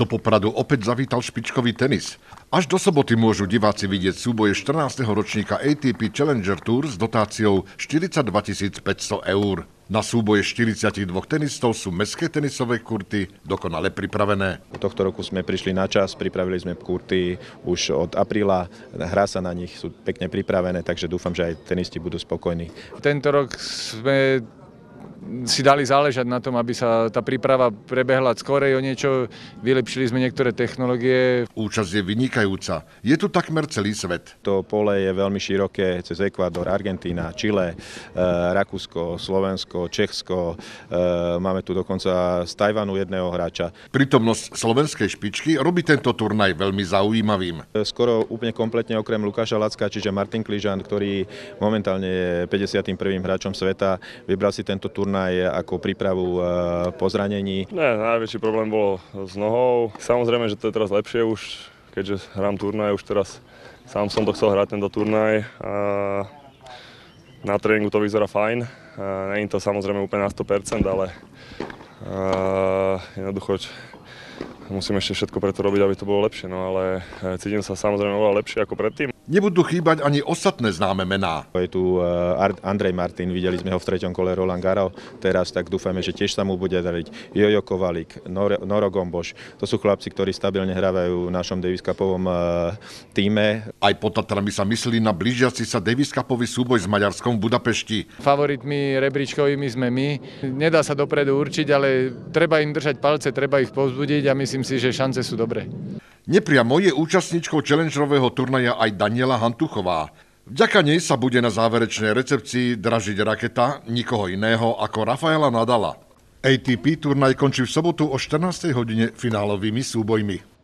Do Popradu opäť zavítal špičkový tenis. Až do soboty môžu diváci vidieť súboje 14. ročníka ATP Challenger Tour s dotáciou 42 500 eur. Na súboje 42 tenistov sú mestské tenisové kurty dokonale pripravené. U tohto roku sme prišli na čas, pripravili sme kurty už od apríla, hrá sa na nich, sú pekne pripravené, takže dúfam, že aj tenisti budú spokojní. Tento rok sme si dali záležať na tom, aby sa tá príprava prebehla skorej o niečo, vylepšili sme niektoré technológie. Účasť je vynikajúca. Je tu takmer celý svet. To pole je veľmi široké cez Ekvador, Argentína, Čile, eh, Rakúsko, Slovensko, Čechsko. Eh, máme tu dokonca z Tajvanu jedného hráča. Prítomnosť slovenskej špičky robí tento turnaj veľmi zaujímavým. Eh, skoro úplne kompletne okrem Lukáša Lacka, čiže Martin Kližan, ktorý momentálne je 51. hráčom sveta, vybral si tento turnaj aj ako prípravu e, po zranení? Ne, najväčší problém bol s nohou. Samozrejme, že to je teraz lepšie už, keďže hrám turnaj, už teraz sám som to chcel hrať tento turnaj. A na tréningu to vyzerá fajn. Není to samozrejme úplne na 100%, ale jednoducho Musíme ešte všetko preto robiť, aby to bolo lepšie, no ale eh, cítim sa samozrejme oveľa lepšie ako predtým. Nebudú chýbať ani ostatné známe mená. Je tu eh, Andrej Martin, videli sme ho v treťom kole Roland Garo teraz, tak dúfame, že tiež sa mu bude dariť. Jojo Kovalik, Noro Gomboš, to sú chlapci, ktorí stabilne hrávajú v našom Davis Cupovom eh, týme. Aj pod Tatrami sa myslí na blížiaci sa Davis Cupový súboj s Maďarskom v Budapešti. Favoritmi rebríčkovými sme my. Nedá sa dopredu určiť, ale treba im držať palce, treba ich povzbudiť a myslím, myslím si, že šance sú dobré. Nepriamo je účastničkou challengerového turnaja aj Daniela Hantuchová. Vďaka nej sa bude na záverečnej recepcii dražiť raketa nikoho iného ako Rafaela Nadala. ATP turnaj končí v sobotu o 14. hodine finálovými súbojmi.